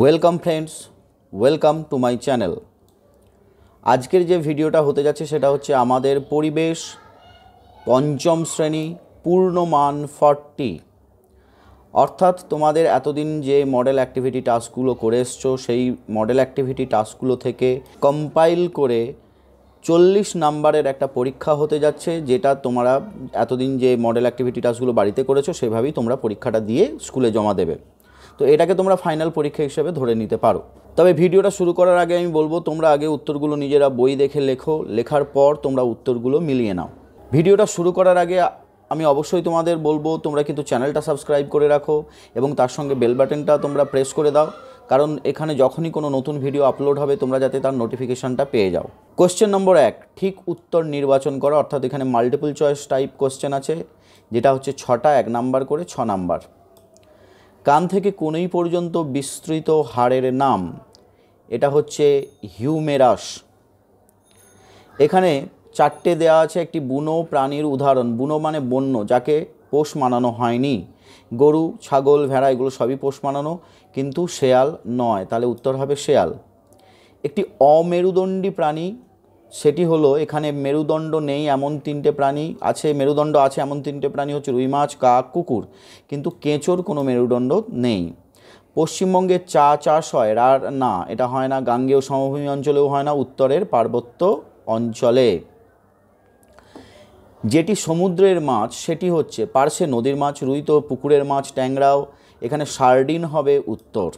welcome friends welcome to my channel আজকের যে ভিডিওটা হতে যাচ্ছে সেটা হচ্ছে আমাদের পরিবেশ পঞ্চম শ্রেণী পূর্ণমান ফর্টি অর্থাৎ তোমাদের এতদিন যে মডেল অ্যাক্টিভিটি টাস্কগুলো করে এসছো সেই মডেল অ্যাক্টিভিটি টাস্কগুলো থেকে কম্পাইল করে চল্লিশ নাম্বারের একটা পরীক্ষা হতে যাচ্ছে যেটা তোমরা এতদিন যে মডেল অ্যাক্টিভিটি টাস্কগুলো বাড়িতে করেছো সেভাবেই তোমরা পরীক্ষাটা দিয়ে স্কুলে জমা দেবে তো এটাকে তোমরা ফাইনাল পরীক্ষা হিসেবে ধরে নিতে পারো তবে ভিডিওটা শুরু করার আগে আমি বলবো তোমরা আগে উত্তরগুলো নিজেরা বই দেখে লেখো লেখার পর তোমরা উত্তরগুলো মিলিয়ে নাও ভিডিওটা শুরু করার আগে আমি অবশ্যই তোমাদের বলবো তোমরা কিন্তু চ্যানেলটা সাবস্ক্রাইব করে রাখো এবং তার সঙ্গে বেল বাটনটা তোমরা প্রেস করে দাও কারণ এখানে যখনই কোনো নতুন ভিডিও আপলোড হবে তোমরা যাতে তার নোটিফিকেশানটা পেয়ে যাও কোশ্চেন নম্বর এক ঠিক উত্তর নির্বাচন করা অর্থাৎ এখানে মাল্টিপল চয়েস টাইপ কোশ্চেন আছে যেটা হচ্ছে ছটা এক নাম্বার করে ছ নাম্বার কান থেকে কোনেই পর্যন্ত বিস্তৃত হাড়ের নাম এটা হচ্ছে হিউমেরাস এখানে চারটে দেয়া আছে একটি বুনো প্রাণীর উদাহরণ বুনো মানে বন্য যাকে পোষ মানানো হয়নি গরু ছাগল ভেড়া এগুলো সবই পোষ মানানো কিন্তু শেয়াল নয় তাহলে উত্তর হবে শেয়াল একটি অমেরুদণ্ডী প্রাণী সেটি হলো এখানে মেরুদণ্ড নেই এমন তিনটে প্রাণী আছে মেরুদণ্ড আছে এমন তিনটে প্রাণী হচ্ছে রুই মাছ কাক কুকুর কিন্তু কেঁচোর কোনো মেরুদণ্ড নেই পশ্চিমবঙ্গে চা চাষ হয় আর না এটা হয় না গাঙ্গেয় সমভূমি অঞ্চলেও হয় না উত্তরের পার্বত্য অঞ্চলে যেটি সমুদ্রের মাছ সেটি হচ্ছে পার্শ্বে নদীর মাছ রুই তো পুকুরের মাছ ট্যাংরাও এখানে সার্ডিন হবে উত্তর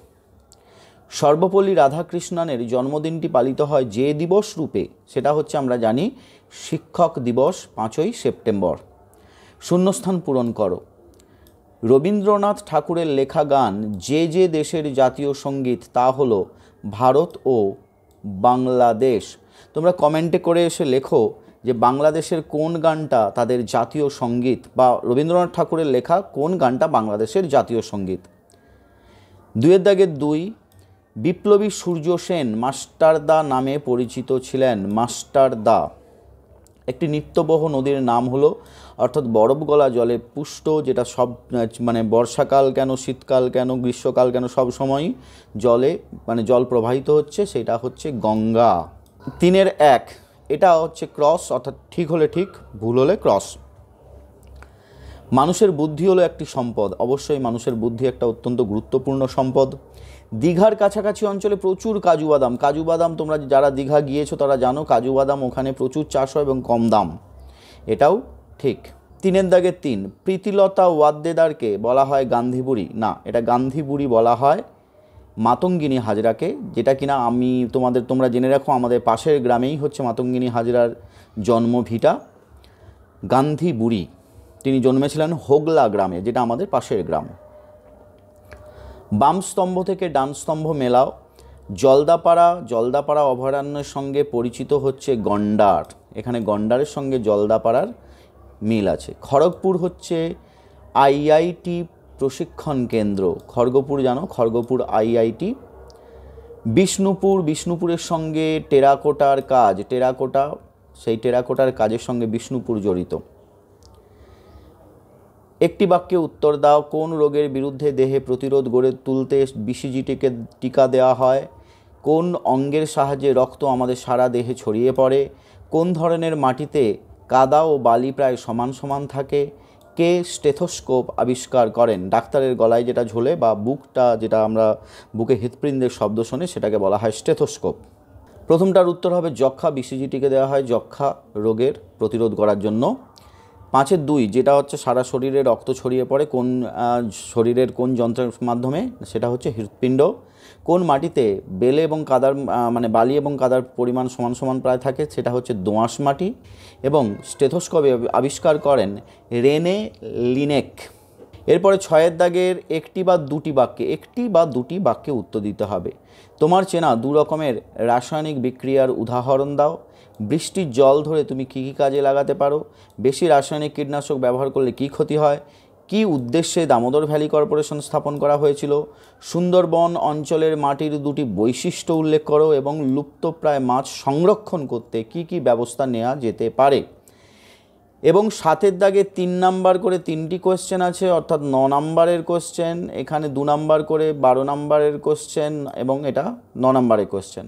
সর্বপল্লী রাধাকৃষ্ণনের জন্মদিনটি পালিত হয় যে দিবস রূপে সেটা হচ্ছে আমরা জানি শিক্ষক দিবস পাঁচই সেপ্টেম্বর শূন্যস্থান পূরণ করো রবীন্দ্রনাথ ঠাকুরের লেখা গান যে যে দেশের জাতীয় সঙ্গীত তা হল ভারত ও বাংলাদেশ তোমরা কমেন্টে করে এসে লেখো যে বাংলাদেশের কোন গানটা তাদের জাতীয় সঙ্গীত বা রবীন্দ্রনাথ ঠাকুরের লেখা কোন গানটা বাংলাদেশের জাতীয় সঙ্গীত দুয়ের দাগের দুই বিপ্লবী সূর্য সেন মাস্টারদা নামে পরিচিত ছিলেন মাস্টারদা একটি নিত্যবহ নদীর নাম হলো অর্থাৎ বরফ গলা জলে পুষ্ট যেটা সব মানে বর্ষাকাল কেন শীতকাল কেন গ্রীষ্মকাল কেন সব সময় জলে মানে জল প্রবাহিত হচ্ছে সেটা হচ্ছে গঙ্গা তিনের এক এটা হচ্ছে ক্রস অর্থাৎ ঠিক হলে ঠিক ভুল হলে ক্রস মানুষের বুদ্ধি হলো একটি সম্পদ অবশ্যই মানুষের বুদ্ধি একটা অত্যন্ত গুরুত্বপূর্ণ সম্পদ দীঘার কাছাকাছি অঞ্চলে প্রচুর কাজু বাদাম কাজু বাদাম তোমরা যারা দীঘা গিয়েছো তারা জানো কাজু বাদাম ওখানে প্রচুর চাষ হয় এবং কম দাম এটাও ঠিক তিনের দাগে তিন প্রীতিলতা ওয়াদ্দেদারকে বলা হয় গান্ধীবুড়ি না এটা গান্ধীবুড়ি বলা হয় মাতঙ্গিনী হাজরাকে যেটা কিনা আমি তোমাদের তোমরা জেনে রাখো আমাদের পাশের গ্রামেই হচ্ছে মাতঙ্গিনী হাজরার জন্মভিটা গান্ধী বুড়ি তিনি জন্মেছিলেন হোগলা গ্রামে যেটা আমাদের পাশের গ্রাম বাম স্তম্ভ থেকে ডান স্তম্ভ মেলাও জলদাপাড়া জলদাপাড়া অভয়ারণ্যের সঙ্গে পরিচিত হচ্ছে গন্ডার এখানে গন্ডারের সঙ্গে জলদাপাড়ার মিল আছে খড়গপুর হচ্ছে আইআইটি প্রশিক্ষণ কেন্দ্র খড়গপুর জানো খড়গপুর আইআইটি বিষ্ণুপুর বিষ্ণুপুরের সঙ্গে টেরাকোটার কাজ টেরাকোটা সেই টেরাকোটার কাজের সঙ্গে বিষ্ণুপুর জড়িত একটি বাক্যে উত্তর দাও কোন রোগের বিরুদ্ধে দেহে প্রতিরোধ গড়ে তুলতে বিসিজিটিকে টিকা দেওয়া হয় কোন অঙ্গের সাহায্যে রক্ত আমাদের সারা দেহে ছড়িয়ে পড়ে কোন ধরনের মাটিতে কাদা ও বালি প্রায় সমান সমান থাকে কে স্টেথোস্কোপ আবিষ্কার করেন ডাক্তারের গলায় যেটা ঝোলে বা বুকটা যেটা আমরা বুকে হৃদপৃন্দের শব্দ শুনে সেটাকে বলা হয় স্টেথোস্কোপ প্রথমটার উত্তর হবে যক্ষা বিসিজিটিকে দেওয়া হয় যক্ষা রোগের প্রতিরোধ করার জন্য পাঁচের দুই যেটা হচ্ছে সারা শরীরে রক্ত ছড়িয়ে পড়ে কোন শরীরের কোন যন্ত্রের মাধ্যমে সেটা হচ্ছে হৃৎপিণ্ড কোন মাটিতে বেলে এবং কাদার মানে বালি এবং কাদার পরিমাণ সমান সমান প্রায় থাকে সেটা হচ্ছে দোঁয়াশ মাটি এবং স্টেথোস্কোপে আবিষ্কার করেন রেনে লিনেক এরপরে ছয়ের দাগের একটি বা দুটি বাক্যে একটি বা দুটি বাক্যে উত্তর দিতে হবে তোমার চেনা দু রকমের রাসায়নিক বিক্রিয়ার উদাহরণ দাও বৃষ্টির জল ধরে তুমি কী কী কাজে লাগাতে পারো বেশি রাসায়নিক কীটনাশক ব্যবহার করলে কি ক্ষতি হয় কি উদ্দেশ্যে দামোদর ভ্যালি কর্পোরেশন স্থাপন করা হয়েছিল সুন্দরবন অঞ্চলের মাটির দুটি বৈশিষ্ট্য উল্লেখ করো এবং লুপ্তপ্রায় মাছ সংরক্ষণ করতে কি কি ব্যবস্থা নেওয়া যেতে পারে এবং সাতের দাগে তিন নাম্বার করে তিনটি কোয়েশ্চেন আছে অর্থাৎ ন নাম্বারের কোয়েশ্চেন এখানে দু নাম্বার করে বারো নাম্বারের কোয়েশ্চেন এবং এটা ন নাম্বারের কোয়েশ্চেন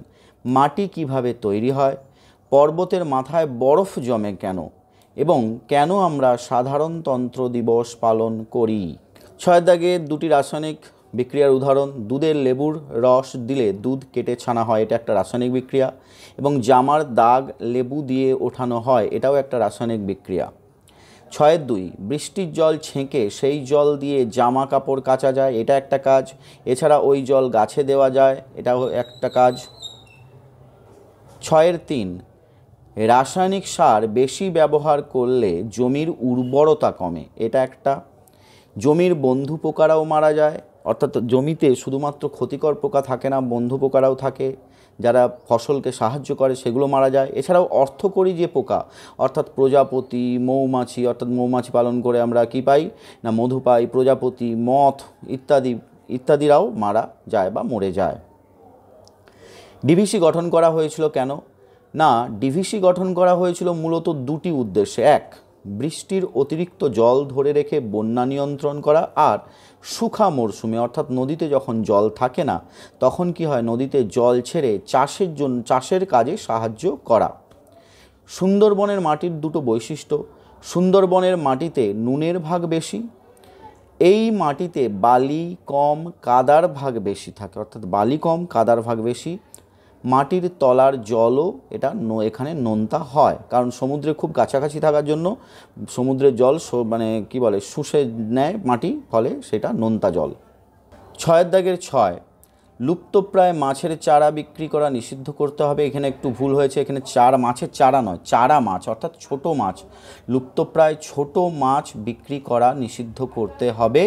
মাটি কিভাবে তৈরি হয় পর্বতের মাথায় বরফ জমে কেন এবং কেন আমরা সাধারণতন্ত্র দিবস পালন করি ছয় দাগে দুটি রাসায়নিক বিক্রিয়ার উদাহরণ দুধের লেবুর রস দিলে দুধ কেটে ছানা হয় এটা একটা রাসায়নিক বিক্রিয়া এবং জামার দাগ লেবু দিয়ে ওঠানো হয় এটাও একটা রাসায়নিক বিক্রিয়া ছয়ের দুই বৃষ্টির জল ছেঁকে সেই জল দিয়ে জামা কাপড় কাচা যায় এটা একটা কাজ এছাড়া ওই জল গাছে দেওয়া যায় এটাও একটা কাজ ছয়ের তিন রাসায়নিক সার বেশি ব্যবহার করলে জমির উর্বরতা কমে এটা একটা জমির বন্ধু পোকারাও মারা যায় অর্থাৎ জমিতে শুধুমাত্র ক্ষতিকর পোকা থাকে না বন্ধু পোকারাও থাকে যারা ফসলকে সাহায্য করে সেগুলো মারা যায় এছাড়াও অর্থকরী যে পোকা অর্থাৎ প্রজাপতি মৌমাছি অর্থাৎ মৌমাছি পালন করে আমরা কি পাই না মধু পাই প্রজাপতি মথ ইত্যাদি ইত্যাদিরাও মারা যায় বা মরে যায় ডিভিসি গঠন করা হয়েছিল কেন না ডিভিসি গঠন করা হয়েছিল মূলত দুটি উদ্দেশ্যে এক বৃষ্টির অতিরিক্ত জল ধরে রেখে বন্যা নিয়ন্ত্রণ করা আর সুখা মরশুমে অর্থাৎ নদীতে যখন জল থাকে না তখন কি হয় নদীতে জল ছেড়ে চাষের জন্য চাষের কাজে সাহায্য করা সুন্দরবনের মাটির দুটো বৈশিষ্ট্য সুন্দরবনের মাটিতে নুনের ভাগ বেশি এই মাটিতে বালি কম কাদার ভাগ বেশি থাকে অর্থাৎ বালি কম কাদার ভাগ বেশি মাটির তলার জলও এটা এখানে নোনতা হয় কারণ সমুদ্রে খুব কাছাকাছি থাকার জন্য সমুদ্রের জল মানে কি বলে শুষে নেয় মাটি ফলে সেটা নোনতা জল ছয়ের দাগের ছয় লুপ্তপ্রায় মাছের চারা বিক্রি করা নিষিদ্ধ করতে হবে এখানে একটু ভুল হয়েছে এখানে চার মাছের চারা নয় চারা মাছ অর্থাৎ ছোট মাছ লুপ্তপ্রায় ছোট মাছ বিক্রি করা নিষিদ্ধ করতে হবে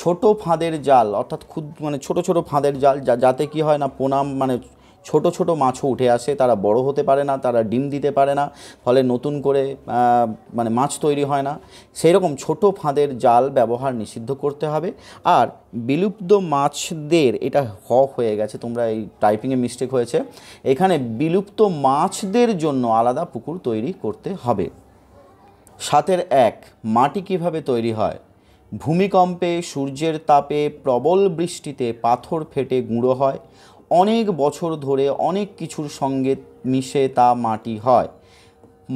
ছোট ফাঁদের জাল অর্থাৎ ক্ষুদ মানে ছোট ছোট ফাঁদের জাল যা যাতে কি হয় না পোনা মানে ছোট ছোট মাছও উঠে আসে তারা বড় হতে পারে না তারা ডিম দিতে পারে না ফলে নতুন করে মানে মাছ তৈরি হয় না সেই রকম ছোট ফাঁদের জাল ব্যবহার নিষিদ্ধ করতে হবে আর বিলুপ্ত মাছদের এটা হ হয়ে গেছে তোমরা এই টাইপিংয়ে মিস্টেক হয়েছে এখানে বিলুপ্ত মাছদের জন্য আলাদা পুকুর তৈরি করতে হবে সাতের এক মাটি কিভাবে তৈরি হয় ভূমিকম্পে সূর্যের তাপে প্রবল বৃষ্টিতে পাথর ফেটে গুঁড়ো হয় অনেক বছর ধরে অনেক কিছুর সঙ্গে মিশে তা মাটি হয়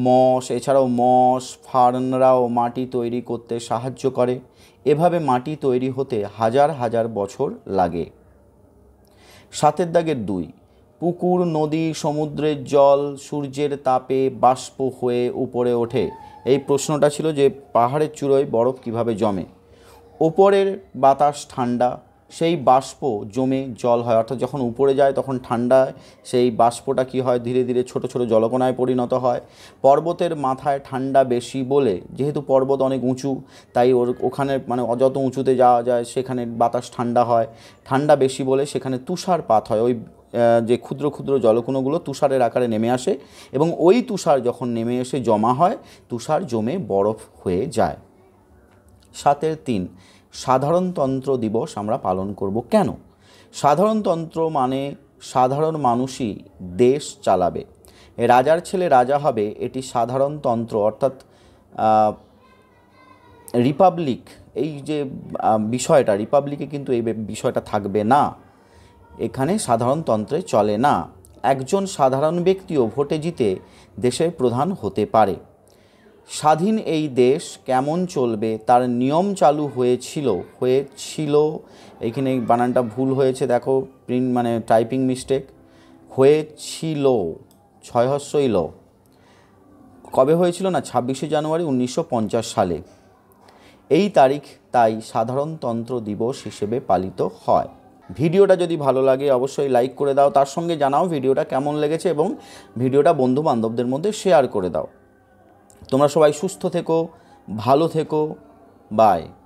মশ এছাড়াও মশ ফার্নরাও মাটি তৈরি করতে সাহায্য করে এভাবে মাটি তৈরি হতে হাজার হাজার বছর লাগে সাতের দাগের দুই পুকুর নদী সমুদ্রের জল সূর্যের তাপে বাষ্প হয়ে উপরে ওঠে এই প্রশ্নটা ছিল যে পাহাড়ের চূড়োয় বরফ কিভাবে জমে ওপরের বাতাস ঠান্ডা সেই বাষ্প জমে জল হয় অর্থাৎ যখন উপরে যায় তখন ঠান্ডায় সেই বাষ্পটা কি হয় ধীরে ধীরে ছোট ছোট জলকণায় পরিণত হয় পর্বতের মাথায় ঠান্ডা বেশি বলে যেহেতু পর্বত অনেক উঁচু তাই ওর ওখানে মানে যত উঁচুতে যাওয়া যায় সেখানে বাতাস ঠান্ডা হয় ঠান্ডা বেশি বলে সেখানে তুষারপাত হয় ওই যে ক্ষুদ্র ক্ষুদ্র জলকুণগুলো তুষারের আকারে নেমে আসে এবং ওই তুষার যখন নেমে এসে জমা হয় তুষার জমে বরফ হয়ে যায় সাতের তিন সাধারণতন্ত্র দিবস আমরা পালন করব কেন সাধারণতন্ত্র মানে সাধারণ মানুষই দেশ চালাবে রাজার ছেলে রাজা হবে এটি সাধারণতন্ত্র অর্থাৎ রিপাবলিক এই যে বিষয়টা রিপাবলিকে কিন্তু এই বিষয়টা থাকবে না এখানে সাধারণতন্ত্রে চলে না একজন সাধারণ ব্যক্তিও ভোটে জিতে দেশের প্রধান হতে পারে স্বাধীন এই দেশ কেমন চলবে তার নিয়ম চালু হয়েছিল হয়েছিল এখানে বানানটা ভুল হয়েছে দেখো প্রিন্ট মানে টাইপিং মিস্টেক হয়েছিল ছয় হস্যই ল কবে হয়েছিল না ছাব্বিশে জানুয়ারি উনিশশো সালে এই তারিখ তাই সাধারণতন্ত্র দিবস হিসেবে পালিত হয় ভিডিওটা যদি ভালো লাগে অবশ্যই লাইক করে দাও তার সঙ্গে জানাও ভিডিওটা কেমন লেগেছে এবং ভিডিওটা বন্ধু বান্ধবদের মধ্যে শেয়ার করে দাও তোমরা সবাই সুস্থ থেকো ভালো থেকো বাই